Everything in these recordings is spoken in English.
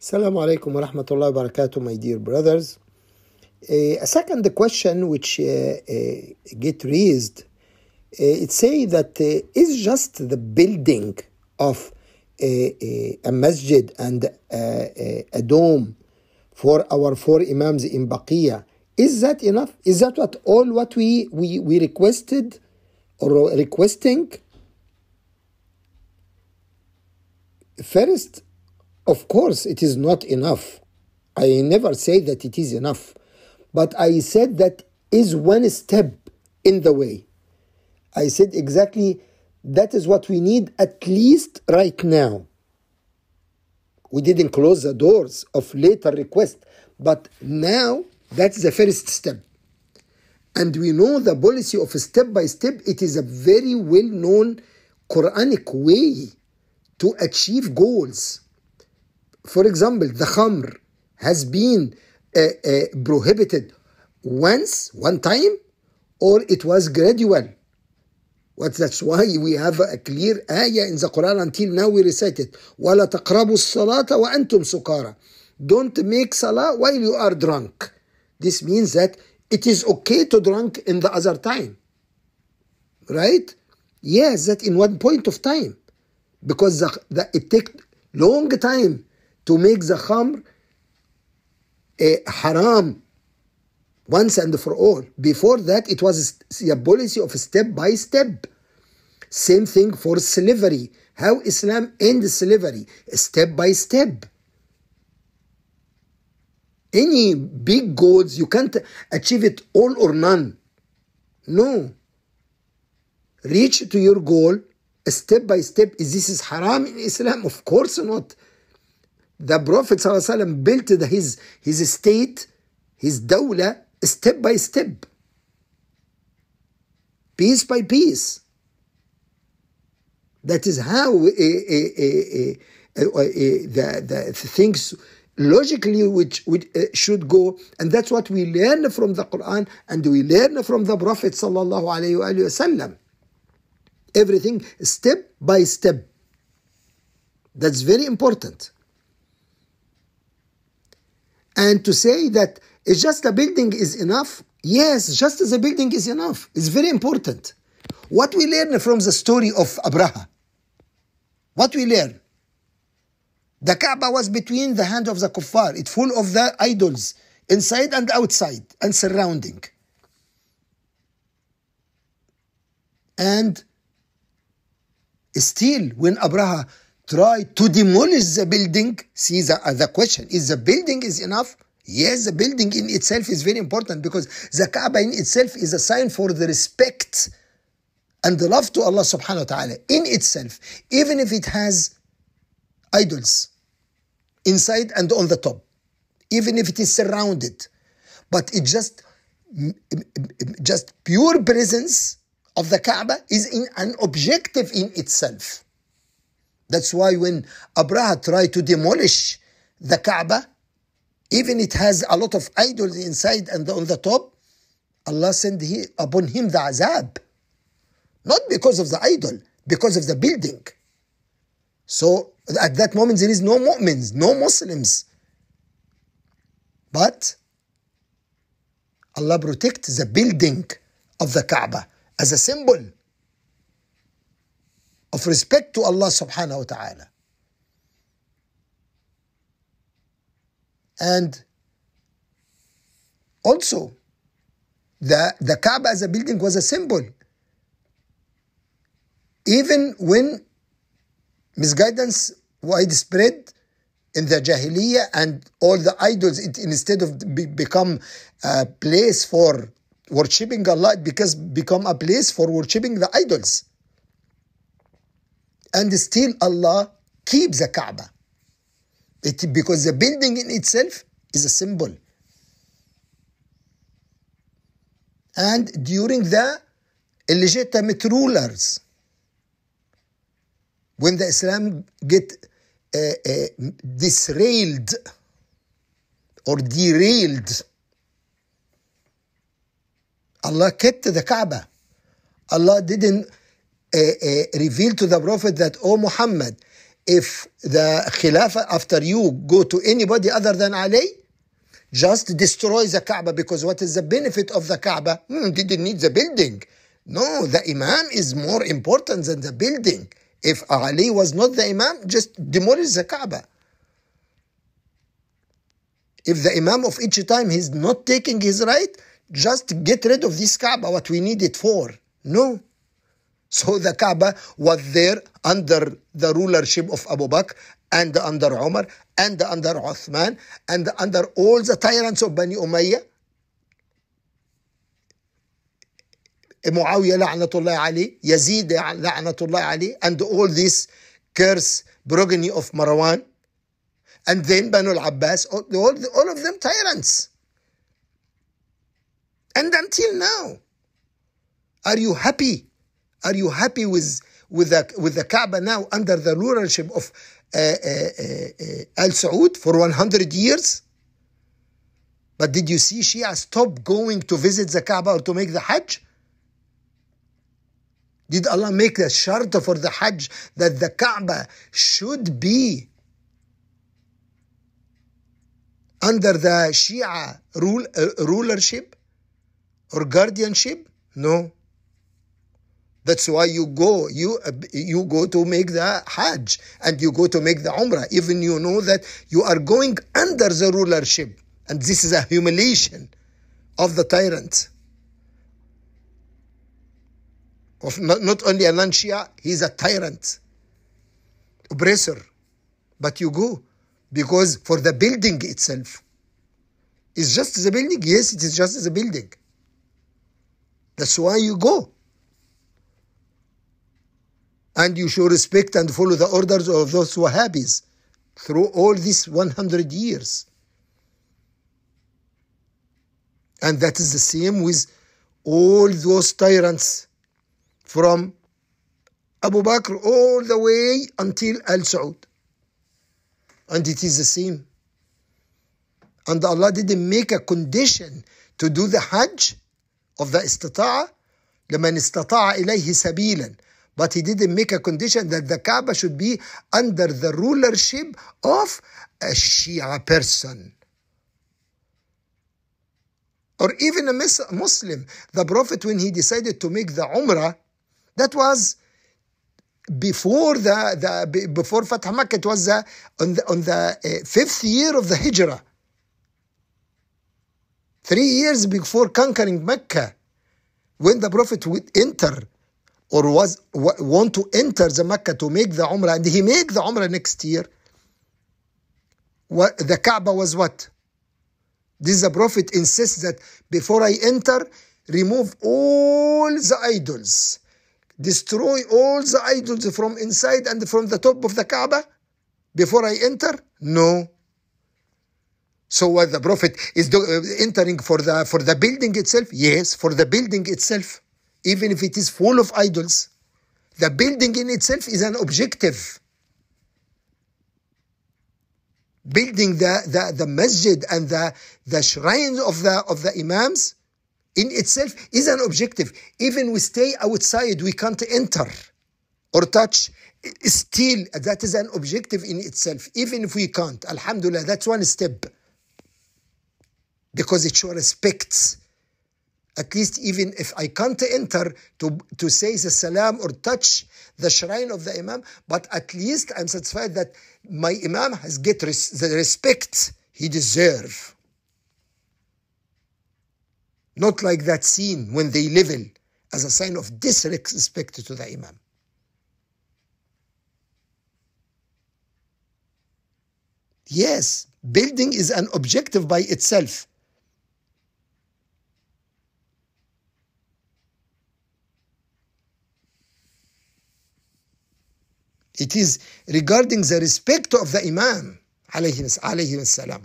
Assalamu alaikum wa rahmatullahi wa barakatuh, my dear brothers. Uh, a second question which uh, uh, get raised, uh, it say that uh, is just the building of a, a masjid and a, uh, a, dome for our four imams in Baqiya. Is that enough? Is that what all what we, we, we requested or requesting? First, of course, it is not enough. I never say that it is enough, but I said that is one step in the way. I said exactly that is what we need at least right now. We didn't close the doors of later requests, but now that's the first step. And we know the policy of step by step, it is a very well known Quranic way to achieve goals for example, the khamr has been uh, uh, prohibited once, one time, or it was gradual. What, that's why we have a clear ayah in the Quran until now we recite it. وَلَا تَقْرَبُوا الصَّلَاةَ وَأَنْتُمْ سُكَارَ Don't make salah while you are drunk. This means that it is okay to drunk in the other time. Right? Yes, that in one point of time. Because the, the, it takes long time to make the khamr a eh, haram once and for all. Before that, it was a policy of step by step. Same thing for slavery. How Islam ends slavery? Step by step. Any big goals, you can't achieve it all or none. No. Reach to your goal step by step. Is this is haram in Islam? Of course not the Prophet ﷺ built his, his state, his dawla, step by step, piece by piece. That is how uh, uh, uh, the, the things logically which, which eh, should go, and that's what we learn from the Quran and we learn from the Prophet Everything step by step. That's very important. And to say that it's just a building is enough, yes, just as a building is enough, it's very important. What we learn from the story of Abraha, what we learn, the Kaaba was between the hand of the kuffar, it's full of the idols, inside and outside, and surrounding. And still, when Abraha try to demolish the building. See the, uh, the question, is the building is enough? Yes, the building in itself is very important because the Kaaba in itself is a sign for the respect and the love to Allah subhanahu wa ta'ala in itself, even if it has idols inside and on the top, even if it is surrounded, but it just just pure presence of the Kaaba is in an objective in itself. That's why when Abraha tried to demolish the Kaaba, even it has a lot of idols inside and on the top, Allah sent he, upon him the azab. Not because of the idol, because of the building. So at that moment there is no mu'mins, no Muslims. But Allah protects the building of the Kaaba as a symbol of respect to Allah subhanahu wa ta'ala. And also, the, the Kaaba as a building was a symbol. Even when misguidance widespread in the Jahiliyyah and all the idols, it, instead of be, become a place for worshipping Allah, it becomes become a place for worshipping the idols. And still Allah keeps the Kaaba. It, because the building in itself is a symbol. And during the illegitimate rulers, when the Islam get uh, uh, disrailed or derailed, Allah kept the Kaaba. Allah didn't revealed to the Prophet that, O oh Muhammad, if the Khilafah after you go to anybody other than Ali, just destroy the Kaaba because what is the benefit of the Kaaba? Hmm, didn't need the building. No, the Imam is more important than the building. If Ali was not the Imam, just demolish the Kaaba. If the Imam of each time he's not taking his right, just get rid of this Kaaba, what we need it for. No. So the Kaaba was there under the rulership of Abu Bakr and under Umar and under Uthman and under all the tyrants of Bani Umayyah. Muawiyah la'natullah Ali, Yazid la'natullah Ali, and all this curse progeny of Marwan. And then Banu al-Abbas, all, all, all of them tyrants. And until now, are you happy are you happy with, with, the, with the Kaaba now under the rulership of uh, uh, uh, uh Al Saud for 100 years? But did you see Shia stop going to visit the Kaaba or to make the Hajj? Did Allah make a shart for the Hajj that the Kaaba should be under the Shia rule, uh, rulership or guardianship? No. That's why you go. You you go to make the Hajj and you go to make the Umrah. Even you know that you are going under the rulership, and this is a humiliation of the tyrant. Of not, not only a non-Shia, he's a tyrant, oppressor. But you go because for the building itself. It's just the building. Yes, it is just the building. That's why you go and you should respect and follow the orders of those Wahhabis through all these 100 years. And that is the same with all those tyrants from Abu Bakr all the way until Al Saud. And it is the same. And Allah didn't make a condition to do the Hajj of the istita'a لمن استطاع إليه سبيلا but he didn't make a condition that the Kaaba should be under the rulership of a Shia person or even a Muslim. The Prophet, when he decided to make the Umrah, that was before the, the before Fatah Makkah. It was the, on the on the eh, fifth year of the Hijrah, three years before conquering Mecca, when the Prophet would enter or was want to enter the Mecca to make the Umrah, and he make the Umrah next year, what, the Kaaba was what? This the Prophet insists that before I enter, remove all the idols, destroy all the idols from inside and from the top of the Kaaba before I enter? No. So what the Prophet is do, uh, entering for the for the building itself? Yes, for the building itself even if it is full of idols, the building in itself is an objective. Building the, the, the masjid and the, the shrines of the, of the imams in itself is an objective. Even we stay outside, we can't enter or touch. Still, that is an objective in itself, even if we can't. Alhamdulillah, that's one step. Because it shows respects at least even if I can't enter to, to say the salam or touch the shrine of the imam, but at least I'm satisfied that my imam has get res- the respect he deserve. Not like that scene when they level as a sign of disrespect to the imam. Yes, building is an objective by itself. It is regarding the respect of the Imam alayhi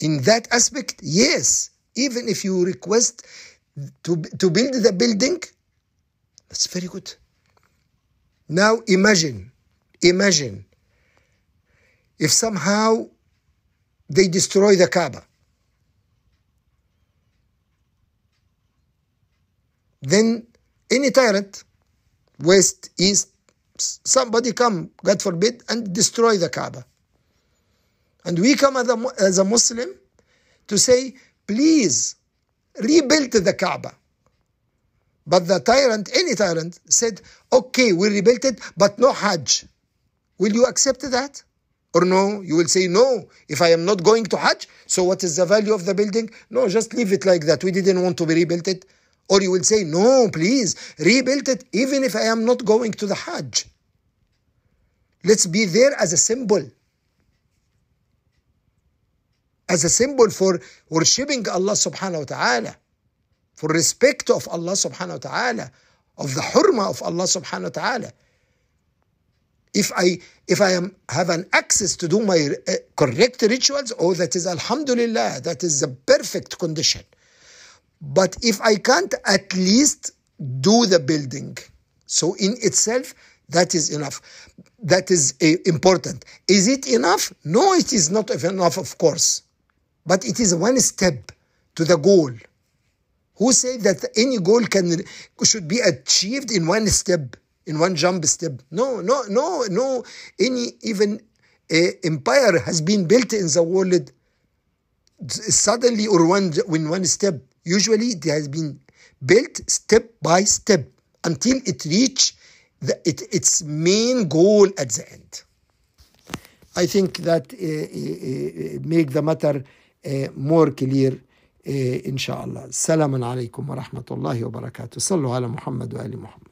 In that aspect, yes, even if you request to, to build the building, that's very good. Now imagine, imagine if somehow they destroy the Kaaba. Then any tyrant west, east, somebody come, God forbid, and destroy the Kaaba. And we come as a, as a Muslim to say, please rebuild the Kaaba. But the tyrant, any tyrant, said, okay, we rebuilt it, but no Hajj. Will you accept that? Or no? You will say, no, if I am not going to Hajj, so what is the value of the building? No, just leave it like that. We didn't want to rebuild it. Or you will say, no, please, rebuild it even if I am not going to the Hajj. Let's be there as a symbol. As a symbol for worshipping Allah subhanahu wa ta'ala, for respect of Allah subhanahu wa ta'ala, of the hurma of Allah subhanahu wa ta'ala. If I if I am have an access to do my uh, correct rituals, oh, that is alhamdulillah, that is the perfect condition. But if I can't, at least do the building. So in itself, that is enough. That is uh, important. Is it enough? No, it is not enough, of course. But it is one step to the goal. Who said that any goal can should be achieved in one step, in one jump step? No, no, no, no. Any even uh, empire has been built in the world suddenly or one in one step. Usually it has been built step by step until it reach the, it, its main goal at the end. I think that uh, uh, make the matter uh, more clear inshallah. Salam alaykum wa rahmatullahi wa barakatuh. Sallu ala Muhammad wa ali Muhammad.